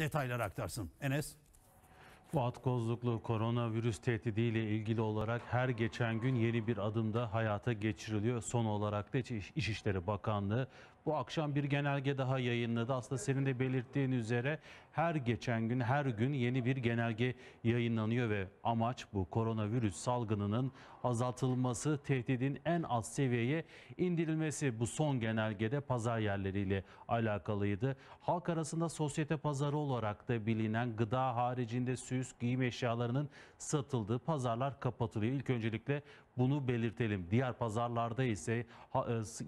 detayları aktarsın. Enes? Fuat Kozluklu koronavirüs tehdidiyle ilgili olarak her geçen gün yeni bir adımda hayata geçiriliyor. Son olarak da İçişleri Bakanlığı bu akşam bir genelge daha yayınladı. Aslında senin de belirttiğin üzere her geçen gün her gün yeni bir genelge yayınlanıyor ve amaç bu koronavirüs salgınının azaltılması, tehdidin en az seviyeye indirilmesi. Bu son genelgede pazar yerleriyle alakalıydı. Halk arasında sosyete pazarı olarak da bilinen gıda haricinde sü %100 giyim eşyalarının satıldığı pazarlar kapatılıyor. İlk öncelikle bunu belirtelim. Diğer pazarlarda ise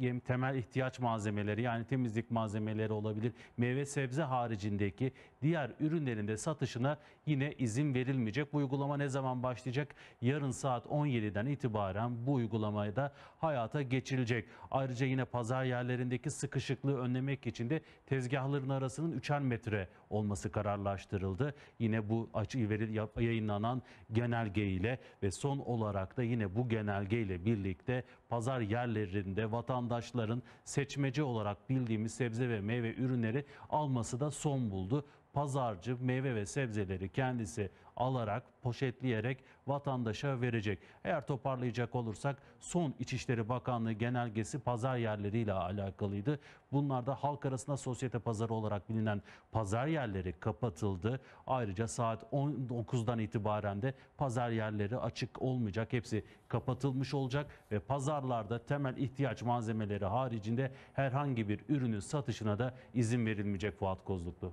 e, temel ihtiyaç malzemeleri yani temizlik malzemeleri olabilir. Meyve sebze haricindeki diğer ürünlerin de satışına yine izin verilmeyecek. Bu uygulama ne zaman başlayacak? Yarın saat 17'den itibaren bu uygulamayı da hayata geçirilecek. Ayrıca yine pazar yerlerindeki sıkışıklığı önlemek için de tezgahların arasının 3'er metre olması kararlaştırıldı. Yine bu açı veril, yayınlanan genelge ile ve son olarak da yine bu genelge ile birlikte pazar yerlerinde vatandaşların seçmeci olarak bildiğimiz sebze ve meyve ürünleri alması da son buldu pazarcı meyve ve sebzeleri kendisi alarak, poşetleyerek vatandaşa verecek. Eğer toparlayacak olursak son İçişleri Bakanlığı genelgesi pazar yerleriyle alakalıydı. Bunlarda halk arasında sosyete pazarı olarak bilinen pazar yerleri kapatıldı. Ayrıca saat 19'dan itibaren de pazar yerleri açık olmayacak. Hepsi kapatılmış olacak ve pazarlarda temel ihtiyaç malzemeleri haricinde herhangi bir ürünün satışına da izin verilmeyecek Fuat Kozluklu.